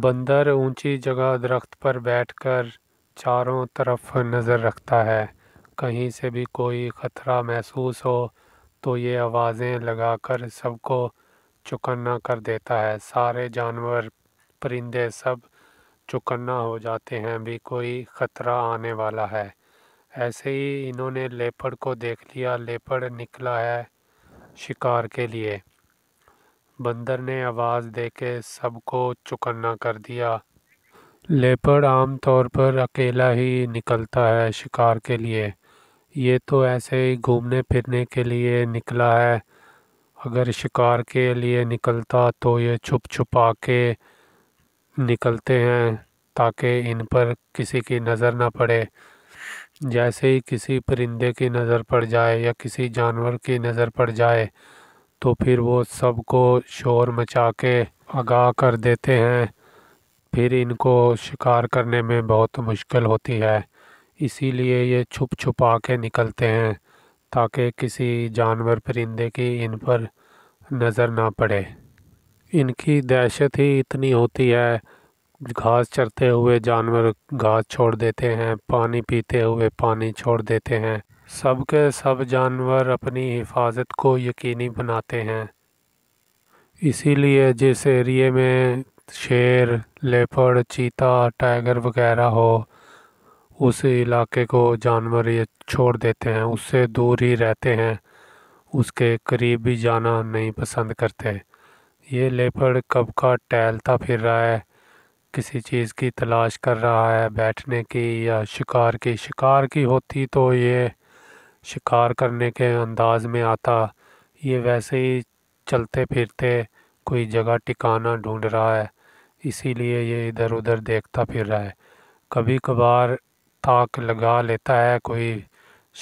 बंदर ऊंची जगह दरख्त पर बैठकर चारों तरफ नज़र रखता है कहीं से भी कोई ख़तरा महसूस हो तो ये आवाज़ें लगाकर सबको चुकन्ना कर देता है सारे जानवर परिंदे सब चुकन्ना हो जाते हैं भी कोई ख़तरा आने वाला है ऐसे ही इन्होंने लेपड़ को देख लिया लेपड़ निकला है शिकार के लिए बंदर ने आवाज़ देके सबको चुकन्ना कर दिया लेपर्ड आम तौर पर अकेला ही निकलता है शिकार के लिए ये तो ऐसे ही घूमने फिरने के लिए निकला है अगर शिकार के लिए निकलता तो ये छुप छुपा के निकलते हैं ताकि इन पर किसी की नज़र ना पड़े जैसे ही किसी परिंदे की नज़र पड़ जाए या किसी जानवर की नज़र पड़ जाए तो फिर वो सबको शोर मचा के आगाह कर देते हैं फिर इनको शिकार करने में बहुत मुश्किल होती है इसीलिए ये छुप छुपा के निकलते हैं ताकि किसी जानवर परिंदे की इन पर नज़र ना पड़े इनकी दहशत ही इतनी होती है घास चरते हुए जानवर घास छोड़ देते हैं पानी पीते हुए पानी छोड़ देते हैं सब के सब जानवर अपनी हिफाजत को यकीनी बनाते हैं इसीलिए जिस एरिए में शेर लेपड़ चीता टाइगर वगैरह हो उस इलाके को जानवर ये छोड़ देते हैं उससे दूर ही रहते हैं उसके करीब भी जाना नहीं पसंद करते ये लेपड़ कब का टहलता फिर रहा है किसी चीज़ की तलाश कर रहा है बैठने की या शिकार की शिकार की होती तो ये शिकार करने के अंदाज में आता ये वैसे ही चलते फिरते कोई जगह टिकाना ढूंढ रहा है इसीलिए ये इधर उधर देखता फिर रहा है कभी कभार ताक लगा लेता है कोई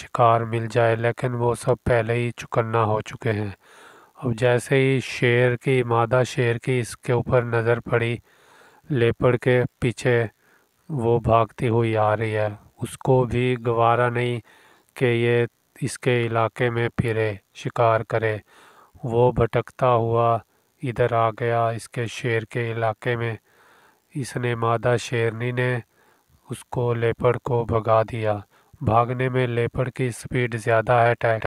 शिकार मिल जाए लेकिन वो सब पहले ही चुकन्ना हो चुके हैं अब जैसे ही शेर की मादा शेर की इसके ऊपर नज़र पड़ी लेपड़ के पीछे वो भागती हुई आ रही है उसको भी गवारा नहीं कि ये इसके इलाके में फिरे शिकार करे वो भटकता हुआ इधर आ गया इसके शेर के इलाके में इसने मादा शेरनी ने उसको लेपड़ को भगा दिया भागने में लेपड़ की स्पीड ज़्यादा है टाइट